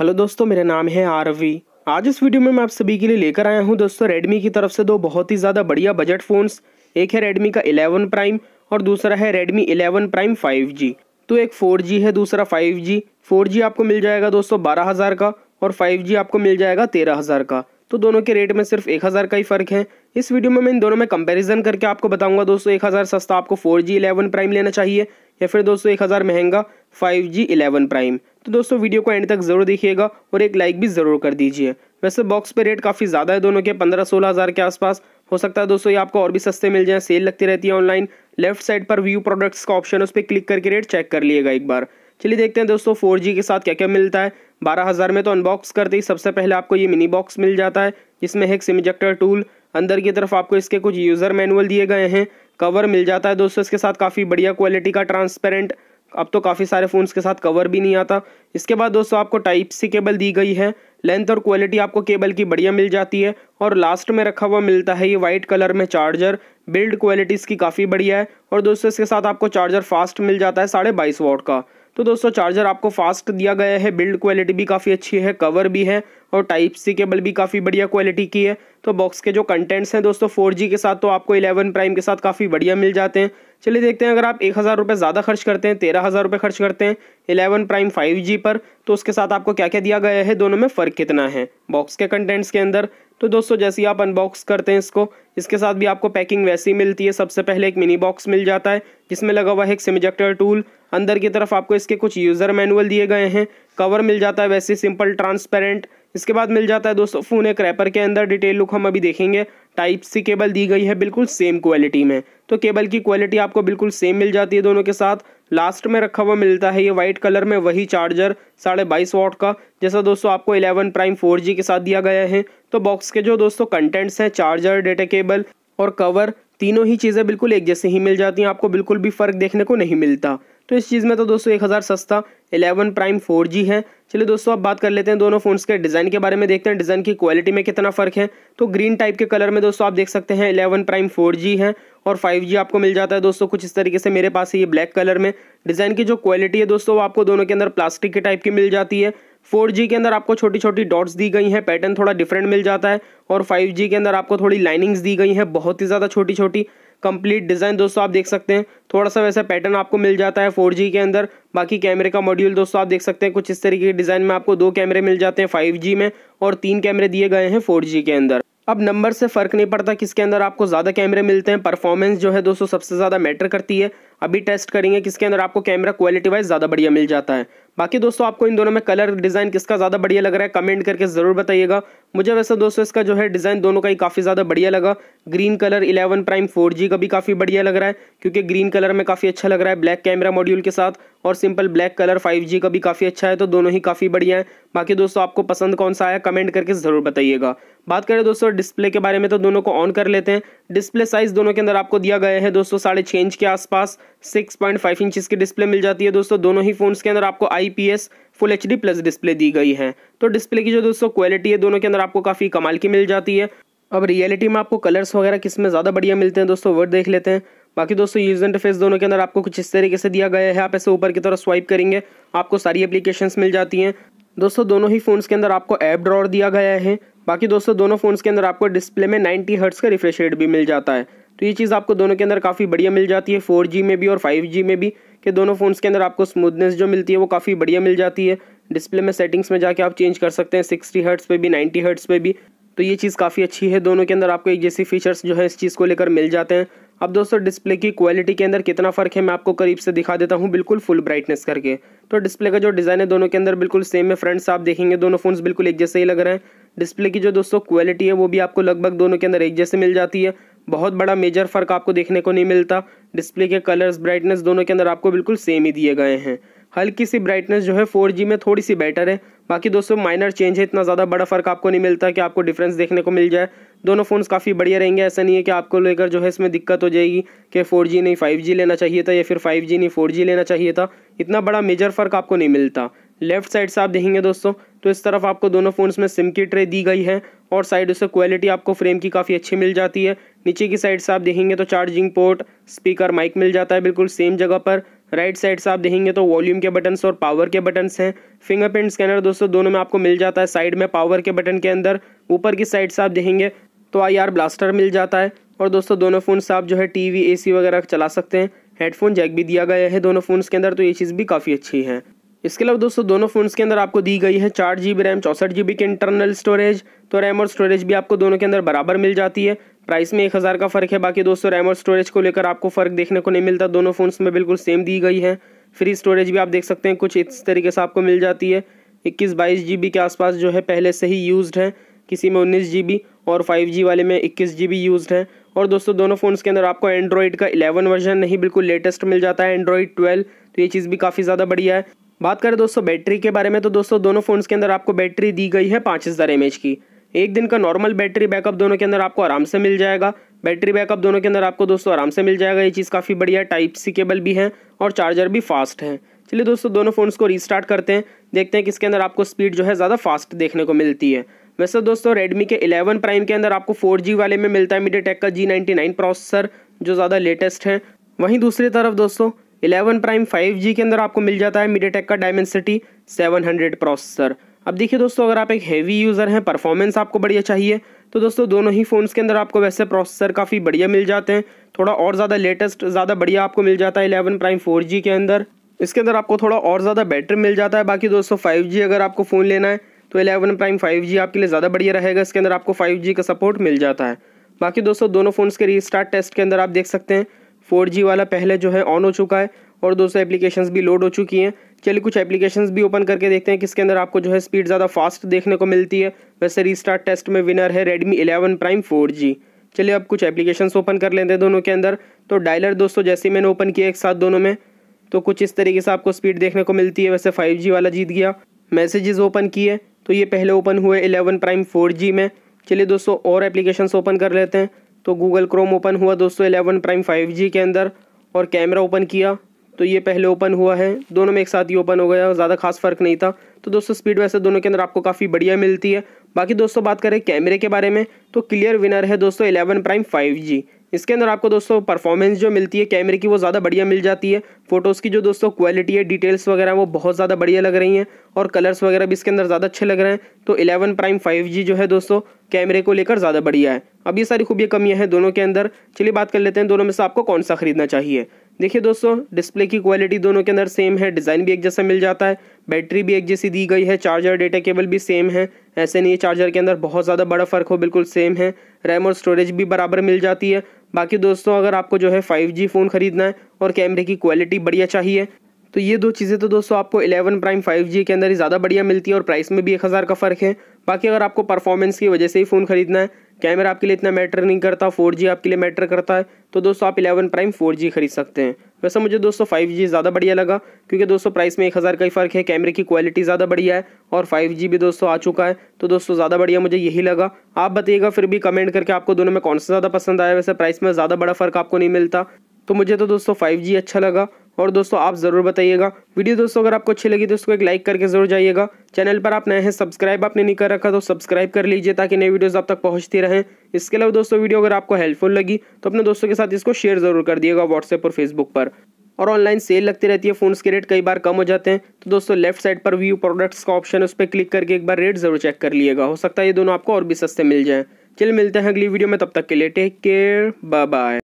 hello दोस्तों मेरा नाम है आरवी आज इस वीडियो में मैं आप सभी के लिए लेकर आया हूं दोस्तों रेडमी की तरफ से दो बहुत ही ज़्यादा बढ़िया बजट फ़ोन्स एक है रेडमी का 11 प्राइम और दूसरा है रेडमी 11 प्राइम 5G तो एक 4G है दूसरा 5G 4G आपको मिल जाएगा दोस्तों बारह हज़ार का और 5G आपको मिल जाएगा तेरह हज़ार का तो दोनों के रेट में सिर्फ एक हज़ार का ही फ़र्क है इस वीडियो में मैं इन दोनों में कंपैरिजन करके आपको बताऊंगा दोस्तों एक हज़ार सस्ता आपको फोर जी इलेवन प्राइम लेना चाहिए या फिर दोस्तों एक हज़ार महंगा फाइव जी इलेवन प्राइम तो दोस्तों वीडियो को एंड तक जरूर देखिएगा और एक लाइक भी ज़रूर कर दीजिए वैसे बॉक्स पे रेट काफ़ी ज़्यादा है दोनों के पंद्रह सोलह हज़ार के आसपास हो सकता है दोस्तों ये आपको और भी सस्ते मिल जाए सेल लगती रहती है ऑनलाइन लेफ्ट साइड पर व्यू प्रोडक्ट्स का ऑप्शन उस पर क्लिक करके रेट चेक कर लिएगा एक बार चलिए देखते हैं दोस्तों फोर के साथ क्या क्या मिलता है बारह हज़ार में तो अनबॉक्स करते ही सबसे पहले आपको ये मिनी बॉक्स मिल जाता है जिसमें है एक सिमजेक्टर टूल अंदर की तरफ आपको इसके कुछ यूज़र मैनुअल दिए गए हैं कवर मिल जाता है दोस्तों इसके साथ काफ़ी बढ़िया क्वालिटी का ट्रांसपेरेंट अब तो काफ़ी सारे फ़ोन्स के साथ कवर भी नहीं आता इसके बाद दोस्तों आपको टाइप सी केबल दी गई है लेंथ और क्वालिटी आपको केबल की बढ़िया मिल जाती है और लास्ट में रखा हुआ मिलता है ये वाइट कलर में चार्जर बिल्ड क्वालिटी इसकी काफ़ी बढ़िया है और दोस्तों इसके साथ आपको चार्जर फास्ट मिल जाता है साढ़े बाईस वॉट का तो दोस्तों चार्जर आपको फास्ट दिया गया है बिल्ड क्वालिटी भी काफ़ी अच्छी है कवर भी है और टाइप सी केबल भी काफ़ी बढ़िया क्वालिटी की है तो बॉक्स के जो कंटेंट्स हैं दोस्तों फोर के साथ तो आपको इलेवन प्राइम के साथ काफ़ी बढ़िया मिल जाते हैं चलिए देखते हैं अगर आप एक हज़ार रुपये ज़्यादा खर्च करते हैं तेरह हज़ार रुपये खर्च करते हैं इलेवन प्राइम फाइव जी पर तो उसके साथ आपको क्या क्या दिया गया है दोनों में फ़र्क कितना है बॉक्स के कंटेंट्स के अंदर तो दोस्तों जैसे ही आप अनबॉक्स करते हैं इसको इसके साथ भी आपको पैकिंग वैसी मिलती है सबसे पहले एक मिनी बॉक्स मिल जाता है जिसमें लगा हुआ है एक सिमजेक्टर टूल अंदर की तरफ आपको इसके कुछ यूज़र मैनुअल दिए गए हैं कवर मिल जाता है वैसे सिंपल ट्रांसपेरेंट इसके बाद मिल जाता है दोस्तों फ़ोन एक रैपर के अंदर डिटेल लुक हम अभी देखेंगे टाइप सी केबल दी गई है बिल्कुल सेम क्वालिटी में तो केबल की क्वालिटी आपको बिल्कुल सेम मिल जाती है दोनों के साथ लास्ट में रखा हुआ मिलता है ये वाइट कलर में वही चार्जर साढ़े बाईस वाट का जैसा दोस्तों आपको 11 प्राइम 4G के साथ दिया गया है तो बॉक्स के जो दोस्तों कंटेंट्स हैं चार्जर डेटा केबल और कवर तीनों ही चीज़ें बिल्कुल एक जैसे ही मिल जाती हैं आपको बिल्कुल भी फ़र्क देखने को नहीं मिलता तो इस चीज़ में तो दोस्तों एक हज़ार सस्ता एलेवन प्राइम फोर जी है चलिए दोस्तों अब बात कर लेते हैं दोनों फ़ोन्स के डिज़ाइन के बारे में देखते हैं डिज़ाइन की क्वालिटी में कितना फ़र्क है तो ग्रीन टाइप के कलर में दोस्तों आप देख सकते हैं एलेवन प्राइम फोर जी है और फाइव जी आपको मिल जाता है दोस्तों कुछ इस तरीके से मेरे पास है ये ब्लैक कलर में डिज़ाइन की जो क्वालिटी है दोस्तों वो आपको दोनों के अंदर प्लास्टिक के टाइप की मिल जाती है फोर जी के अंदर आपको छोटी छोटी डॉट्स दी गई हैं पैटर्न थोड़ा डिफरेंट मिल जाता है और फाइव जी के अंदर आपको थोड़ी लाइनिंग्स दी गई हैं बहुत ही ज़्यादा छोटी छोटी कंप्लीट डिज़ाइन दोस्तों आप देख सकते हैं थोड़ा सा वैसा पैटर्न आपको मिल जाता है फोर के अंदर बाकी कैमरे का मॉड्यूल दोस्तों आप देख सकते हैं कुछ इस तरीके के डिज़ाइन में आपको दो कैमरे मिल जाते हैं फाइव में और तीन कैमरे दिए गए हैं फोर के अंदर अब नंबर से फ़र्क नहीं पड़ता किसके अंदर आपको ज़्यादा कैमरे मिलते हैं परफॉर्मेंस जो है दोस्तों सबसे ज़्यादा मैटर करती है अभी टेस्ट करेंगे किसके अंदर आपको कैमरा क्वालिटी वाइज ज़्यादा बढ़िया मिल जाता है बाकी दोस्तों आपको इन दोनों में कलर डिज़ाइन किसका ज़्यादा बढ़िया लग रहा है कमेंट करके ज़रूर बताइएगा मुझे वैसे दोस्तों इसका जो है डिज़ाइन दोनों का ही काफ़ी ज़्यादा बढ़िया लगा ग्रीन कलर 11 प्राइम 4G का भी काफ़ी बढ़िया लग रहा है क्योंकि ग्रीन कलर में काफ़ी अच्छा लग रहा है ब्लैक कैमरा मॉड्यूल के साथ और सिंपल ब्लैक कलर फाइव का भी काफ़ी अच्छा है तो दोनों ही काफ़ी बढ़िया है बाकी दोस्तों आपको पसंद कौन सा आया कमेंट करके ज़रूर बताइएगा बात करें दोस्तों डिस्प्ले के बारे में तो दोनों को ऑन कर लेते हैं डिस्प्ले साइज़ दोनों के अंदर आपको दिया गया है दोस्तों साढ़े छः इंच के आसपास सिक्स पॉइंट फाइव इंच की डिस्प्ले मिल जाती है दोस्तों दोनों ही फ़ोन्स के अंदर आपको I P S full H D plus display दी गई है तो डिस्प्ले की जो दोस्तों क्वालिटी है दोनों के अंदर आपको काफ़ी कमाल की मिल जाती है अब रियलिटी में आपको कलर्स वगैरह किस में ज़्यादा बढ़िया मिलते हैं दोस्तों वर्ड देख लेते हैं बाकी दोस्तों यूज इंटरफेस दोनों के अंदर आपको कुछ इस तरीके से दिया गया है आप ऐसे ऊपर की तरफ स्वाइप करेंगे आपको सारी एप्लीकेशंस मिल जाती हैं दोस्तों दोनों ही फ़ोन्स के अंदर आपको ऐप ड्रॉर दिया गया है बाकी दोस्तों दोनों फ़ोन्स के अंदर आपको डिस्प्ले में 90 हर्ट्स का रिफ्रेश रेट भी मिल जाता है तो ये चीज़ आपको दोनों के अंदर काफ़ी बढ़िया मिल जाती है फोर में भी और फाइव में भी कि दोनों फ़ोन्स के अंदर आपको स्मूथनेस जो मिलती है वो काफ़ी बढ़िया मिल जाती है डिस्प्ले में सेटिंग्स में जाके आप चेंज कर सकते हैं सिक्सटी हर्ट्स पे भी नाइन्टी हर्ट्स पे भी तो ये चीज़ काफ़ी अच्छी है दोनों के अंदर आपको एक जैसी फीचर्स जो है इस चीज़ को लेकर मिल जाते हैं अब दोस्तों डिस्प्ले की क्वालिटी के अंदर कितना फ़र्क है मैं आपको करीब से दिखा देता हूँ बिल्कुल फुल ब्राइटनेस करके तो डिस्प्ले का जो डिज़ाइन है दोनों के अंदर बिल्कुल सेम है फ्रेंड्स आप देखेंगे दोनों फोन्स बिल्कुल एक जैसे ही लग रहे हैं डिस्प्ले की जो दोस्तों क्वालिटी है वो भी आपको लगभग दोनों के अंदर एक जैसे मिल जाती है बहुत बड़ा मेजर फ़र्क आपको देखने को नहीं मिलता डिस्प्ले के कलर्स ब्राइटनेस दोनों के अंदर आपको बिल्कुल सेम ही दिए गए हैं हल्की सी ब्राइटनेस जो है फोर में थोड़ी सी बेटर है बाकी दोस्तों माइनर चेंज है इतना ज़्यादा बड़ा फ़र्क आपको नहीं मिलता कि आपको डिफरेंस देखने को मिल जाए दोनों फ़ोन्स काफ़ी बढ़िया रहेंगे ऐसा नहीं है कि आपको लेकर जो है इसमें दिक्कत हो जाएगी कि फोर नहीं फाइव लेना चाहिए था या फिर फाइव नहीं फोर लेना चाहिए था इतना बड़ा मेजर फ़र्क आपको नहीं मिलता लेफ्ट साइड से आप देखेंगे दोस्तों तो इस तरफ आपको दोनों फ़ोन्स में सिम की ट्रे दी गई है और साइड से क्वालिटी आपको फ्रेम की काफ़ी अच्छी मिल जाती है नीचे की साइड से आप देखेंगे तो चार्जिंग पोर्ट स्पीकर माइक मिल जाता है बिल्कुल सेम जगह पर राइट साइड से आप देखेंगे तो वॉल्यूम के बटन्स और पावर के बटन्स हैं फिंगरप्रिंट स्कैनर दोस्तों दोनों में आपको मिल जाता है साइड में पावर के बटन के अंदर ऊपर की साइड से आप देखेंगे तो आई आर ब्लास्टर मिल जाता है और दोस्तों दोनों फ़ोन से आप जो है टीवी एसी वगैरह चला सकते हैं हेडफोन जैक भी दिया गया है दोनों फ़ोन्स के अंदर तो ये चीज़ भी काफ़ी अच्छी है इसके अलावा दोस्तों दोनों फ़ोन्स के अंदर आपको दी गई है चार जी बी रैम चौंसठ जी बी की इंटरनल स्टोरेज तो रैम और स्टोरेज भी आपको दोनों के अंदर बराबर मिल जाती है प्राइस में एक हज़ार का फ़र्क है बाकी दोस्तों रैम और स्टोरेज को लेकर आपको फ़र्क देखने को नहीं मिलता दोनों फ़ोन्स में बिल्कुल सेम दी गई है फ्री स्टोरेज भी आप देख सकते हैं कुछ इस तरीके से आपको मिल जाती है इक्कीस बाईस जी के आसपास जो है पहले से ही यूज़ है किसी में उन्नीस जी और फाइव जी वाले में इक्कीस जी बी यूज़ है और दोस्तों दोनों फ़ोन्स के अंदर आपको एंड्रॉइड का 11 वर्जन नहीं बिल्कुल लेटेस्ट मिल जाता है एंड्रॉइड 12 तो ये चीज़ भी काफ़ी ज़्यादा बढ़िया है बात करें दोस्तों बैटरी के बारे में तो दोस्तों दोनों फ़ोन्स के अंदर आपको बैटरी दी गई है पाँच हज़ार एम की एक दिन का नॉर्मल बैटरी बैकअप दोनों के अंदर आपको आराम से मिल जाएगा बैटरी बैकअप दोनों के अंदर आपको दोस्तों आराम से मिल जाएगा ये चीज़ काफ़ी बढ़िया टाइप सी केबल भी है और चार्जर भी फास्ट है चलिए दोस्तों दोनों फ़ोन्स को रीस्टार्ट करते हैं देखते हैं कि इसके अंदर आपको स्पीड जो है ज़्यादा फास्ट देखने को मिलती है वैसे दोस्तों रेडमी के 11 प्राइम के अंदर आपको 4G वाले में मिलता है मीडियाटेक का G99 प्रोसेसर जो ज़्यादा लेटेस्ट है वहीं दूसरी तरफ दोस्तों 11 प्राइम 5G के अंदर आपको मिल जाता है मीडियाटेक का डायमेंसिटी 700 प्रोसेसर अब देखिए दोस्तों अगर आप एक हैवी यूज़र हैं परफॉर्मेंस आपको बढ़िया चाहिए तो दोस्तों दोनों ही फ़ोन्स के अंदर आपको वैसे प्रोसेसर काफ़ी बढ़िया मिल जाते हैं थोड़ा और ज़्यादा लेटेस्ट ज़्यादा बढ़िया आपको मिल जाता है इलेवन प्राइम फोर के अंदर इसके अंदर आपको थोड़ा और ज़्यादा बैटरी मिल जाता है बाकी दोस्तों फाइव अगर आपको फ़ोन लेना है तो एलेवन प्राइम फाइव आपके लिए ज़्यादा बढ़िया रहेगा इसके अंदर आपको फाइव का सपोर्ट मिल जाता है बाकी दोस्तों दोनों फ़ोन्स के रीस्टार्ट टेस्ट के अंदर आप देख सकते हैं फोर वाला पहले जो है ऑन हो चुका है और दोस्तों एप्लीकेशन भी लोड हो चुकी हैं चलिए कुछ एप्लीकेशंस भी ओपन करके देखते हैं किसके अंदर आपको जो है स्पीड ज़्यादा फास्ट देखने को मिलती है वैसे रीस्टार्ट टेस्ट में विनर है रेडमी एलेवन प्राइम फोर चलिए अब कुछ एप्लीकेशंस ओपन कर लेते हैं दोनों के अंदर तो डायलर दोस्तों जैसे ही मैंने ओपन किया एक साथ दोनों में तो कुछ इस तरीके से आपको स्पीड देखने को मिलती है वैसे जी वाला जीत गया मैसेजेस ओपन किए तो ये पहले ओपन हुए एलेवन प्राइम फोर जी में चलिए दोस्तों और एप्लीकेशंस ओपन कर लेते हैं तो गूगल क्रोम ओपन हुआ दोस्तों एलेवन प्राइम फाइव जी के अंदर और कैमरा ओपन किया तो ये पहले ओपन हुआ है दोनों में एक साथ ही ओपन हो गया ज़्यादा खास फ़र्क नहीं था तो दोस्तों स्पीड वैसे दोनों के अंदर आपको काफ़ी बढ़िया मिलती है बाकी दोस्तों बात करें कैमरे के बारे में तो क्लियर विनर है दोस्तों एलेवन प्राइम फाइव जी इसके अंदर आपको दोस्तों परफॉर्मेंस जो मिलती है कैमरे की वो ज़्यादा बढ़िया मिल जाती है फोटोज़ की जो दोस्तों क्वालिटी है डिटेल्स वगैरह वो बहुत ज़्यादा बढ़िया लग रही हैं और कलर्स वगैरह भी इसके अंदर ज़्यादा अच्छे लग रहे हैं तो इलेवन प्राइम जी जो है दोस्तों कैमरे को लेकर ज़्यादा बढ़िया है अब ये सारी खूबियाँ कमियाँ हैं दोनों के अंदर चलिए बात कर लेते हैं दोनों में से आपको कौन सा खरीदना चाहिए देखिए दोस्तों डिस्प्ले की क्वालिटी दोनों के अंदर सेम है डिज़ाइन भी एक जैसा मिल जाता है बैटरी भी एक जैसी दी गई है चार्जर डेटा केबल भी सेम है ऐसे नहीं चार्जर के अंदर बहुत ज़्यादा बड़ा फ़र्क हो बिल्कुल सेम है रैम और स्टोरेज भी बराबर मिल जाती है बाकी दोस्तों अगर आपको जो है फाइव जी फ़ोन ख़रीदना है और कैमरे की क्वालिटी बढ़िया चाहिए तो ये दो चीज़ें तो दोस्तों आपको 11 प्राइम 5G के अंदर ही ज़्यादा बढ़िया मिलती है और प्राइस में भी एक हज़ार का फ़र्क है बाकी अगर आपको परफॉर्मेंस की वजह से ही फ़ोन खरीदना है कैमरा आपके लिए इतना मैटर नहीं करता जी आपके लिए मैटर करता है तो दोस्तों आप इलेवन प्राइम जी खरीद सकते हैं वैसे मुझे दोस्तों फाइव जी ज़्यादा बढ़िया लगा क्योंकि दोस्तों प्राइस में एक हज़ार का ही फ़र्क है कैमरे की क्वालिटी ज़्यादा बढ़िया है और फाइव जी भी दोस्तों आ चुका है तो दोस्तों ज़्यादा बढ़िया मुझे यही लगा आप बताइएगा फिर भी कमेंट करके आपको दोनों में कौन सा ज़्यादा पसंद आया वैसे प्राइस में ज़्यादा बड़ा फ़र्क आपको नहीं मिलता तो मुझे तो दोस्तों फाइव जी अच्छा लगा और दोस्तों आप ज़रूर बताइएगा वीडियो दोस्तों अगर आपको अच्छी लगी तो उसको एक लाइक करके जरूर जाइएगा चैनल पर आप नए हैं सब्सक्राइब आपने नहीं कर रखा तो सब्सक्राइब कर लीजिए ताकि नई वीडियोस आप तक पहुंचती रहें इसके अलावा दोस्तों वीडियो अगर आपको हेल्पफुल लगी तो अपने दोस्तों के साथ इसको शेयर जरूर कर दिएगा व्हाट्सएप और फेसबुक पर और ऑनलाइन सेल लगती रहती है फ़ोन्स के रेट कई बार कम हो जाते हैं तो दोस्तों लेफ्ट साइड पर व्यू प्रोडक्ट्स का ऑप्शन उस पर क्लिक करके एक बार रेट ज़रूर चेक कर लिएगा हो सकता है ये दोनों आपको और भी सस्ते मिल जाए चल मिलते हैं अगली वीडियो में तब तक के लिए टेक केयर बाय बाय